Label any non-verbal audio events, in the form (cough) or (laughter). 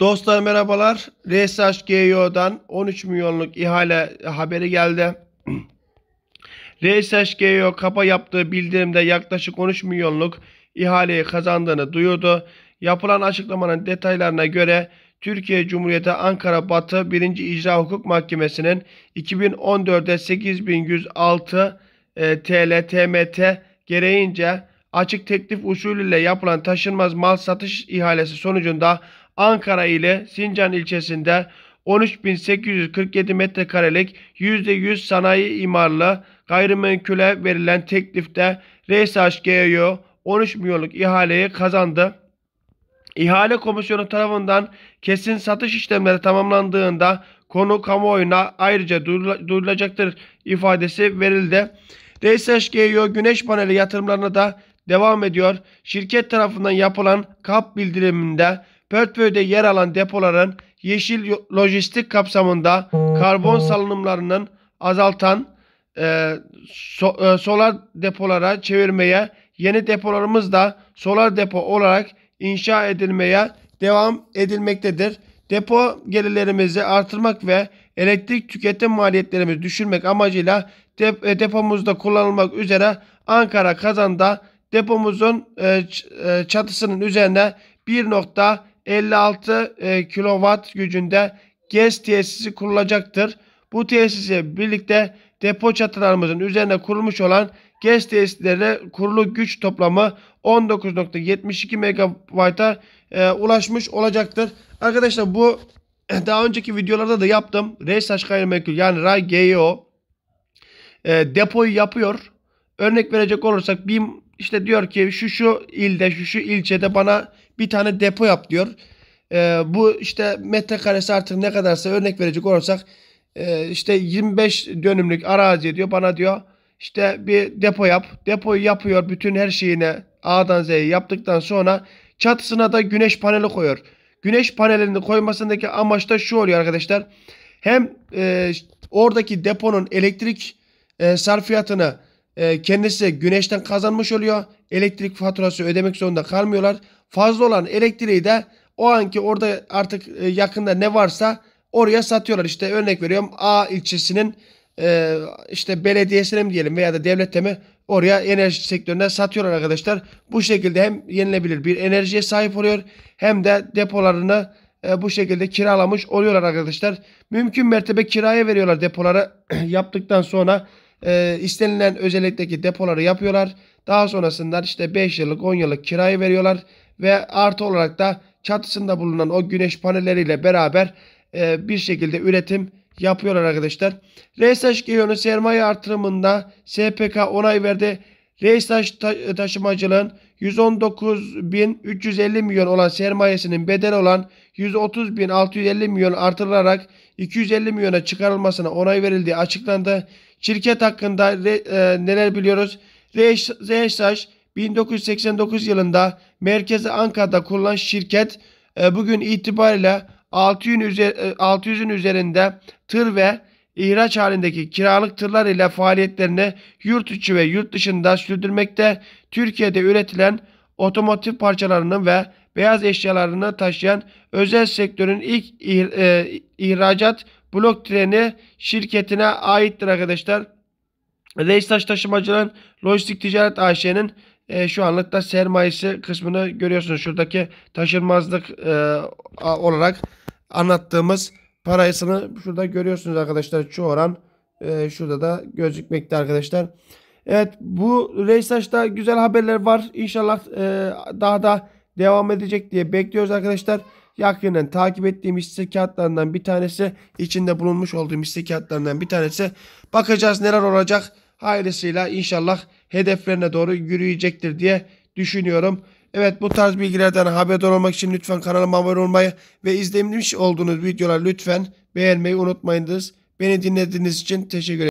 Dostlar merhabalar. RSHGO'dan 13 milyonluk ihale haberi geldi. RSHGO (clears throat) kapa yaptığı bildirimde yaklaşık 13 milyonluk ihaleyi kazandığını duyurdu. Yapılan açıklamanın detaylarına göre Türkiye Cumhuriyeti Ankara Batı 1. İcra Hukuk Mahkemesi'nin 2014'de 8106 TL TMT gereğince açık teklif usulüyle yapılan taşınmaz mal satış ihalesi sonucunda Ankara ile Sincan ilçesinde 13.847 metrekarelik %100 sanayi imarlı gayrimenkule verilen teklifte RSHGEO 13 milyonluk ihaleyi kazandı. İhale komisyonu tarafından kesin satış işlemleri tamamlandığında konu kamuoyuna ayrıca duyurulacaktır ifadesi verildi. RSHGEO güneş paneli yatırımlarına da devam ediyor. Şirket tarafından yapılan kap bildiriminde portföyde yer alan depoların yeşil lojistik kapsamında karbon salınımlarının azaltan e, so, e, solar depolara çevirmeye, yeni depolarımız da solar depo olarak inşa edilmeye devam edilmektedir. Depo gelirlerimizi artırmak ve elektrik tüketim maliyetlerimizi düşürmek amacıyla dep e, depomuzda kullanılmak üzere Ankara Kazan'da depomuzun e, e çatısının üzerine 1. 56 e, kilowatt gücünde GES tesisi kurulacaktır. Bu tesisle birlikte depo çatılarımızın üzerine kurulmuş olan GES tesislerine kurulu güç toplamı 19.72 MW'a e, ulaşmış olacaktır. Arkadaşlar bu (clears throat) daha önceki videolarda da yaptım. Reysaç Gayrimenkul yani RAY GEO e, depoyu yapıyor. Örnek verecek olursak BİM işte diyor ki şu şu ilde şu şu ilçede bana bir tane depo yap diyor. E, bu işte metrekaresi artık ne kadarsa örnek verecek olursak e, işte 25 dönümlük arazi diyor bana diyor işte bir depo yap. Depoyu yapıyor bütün her şeyine A'dan Z'ye yaptıktan sonra çatısına da güneş paneli koyuyor. Güneş panelini koymasındaki amaç da şu oluyor arkadaşlar. Hem e, oradaki deponun elektrik e, sarfiyatını ee, kendisi güneşten kazanmış oluyor. Elektrik faturası ödemek zorunda kalmıyorlar. Fazla olan elektriği de o anki orada artık e, yakında ne varsa oraya satıyorlar. İşte örnek veriyorum A ilçesinin e, işte belediyesine mi diyelim veya da devlete mi oraya enerji sektöründe satıyorlar arkadaşlar. Bu şekilde hem yenilebilir bir enerjiye sahip oluyor hem de depolarını e, bu şekilde kiralamış oluyorlar arkadaşlar. Mümkün mertebe kiraya veriyorlar depoları (clears throat) yaptıktan sonra e, istenilen özellikteki depoları yapıyorlar. Daha sonrasında işte 5 yıllık 10 yıllık kirayı veriyorlar ve artı olarak da çatısında bulunan o güneş panelleriyle beraber e, bir şekilde üretim yapıyorlar arkadaşlar. RSH Geyon'un sermaye artırımında SPK onay verdi. Reis taş, ta, taşımacılığın 119.350 milyon olan sermayesinin bedeli olan 130.650 milyon artırılarak 250 milyona çıkarılmasına onay verildiği açıklandı. Şirket hakkında re, e, neler biliyoruz? Reis, Reis 1989 yılında merkezi Ankara'da kurulan şirket e, bugün itibariyle 600'ün e, üzerinde tır ve ihraç halindeki kiralık tırlar ile faaliyetlerini yurt içi ve yurt dışında sürdürmekte, Türkiye'de üretilen otomotiv parçalarının ve beyaz eşyalarını taşıyan özel sektörün ilk e, ihracat blok treni şirketine aittir arkadaşlar. Reistaş Taşımacıların Lojistik Ticaret AŞ'nin e, şu anlıkta sermayesi kısmını görüyorsunuz. Şuradaki taşınmazlık e, olarak anlattığımız parasını şurada görüyorsunuz arkadaşlar şu oran e, şurada da gözükmekte arkadaşlar. Evet bu Reysaç'ta güzel haberler var. İnşallah e, daha da devam edecek diye bekliyoruz arkadaşlar. Yakinen takip ettiğim hisse kağıtlarından bir tanesi. içinde bulunmuş olduğum hisse kağıtlarından bir tanesi. Bakacağız neler olacak. Hayırlısıyla inşallah hedeflerine doğru yürüyecektir diye düşünüyorum. Evet bu tarz bilgilerden haberdar olmak için lütfen kanalıma abone olmayı ve izlemiş olduğunuz videoları lütfen beğenmeyi unutmayınız. Beni dinlediğiniz için teşekkür ederim.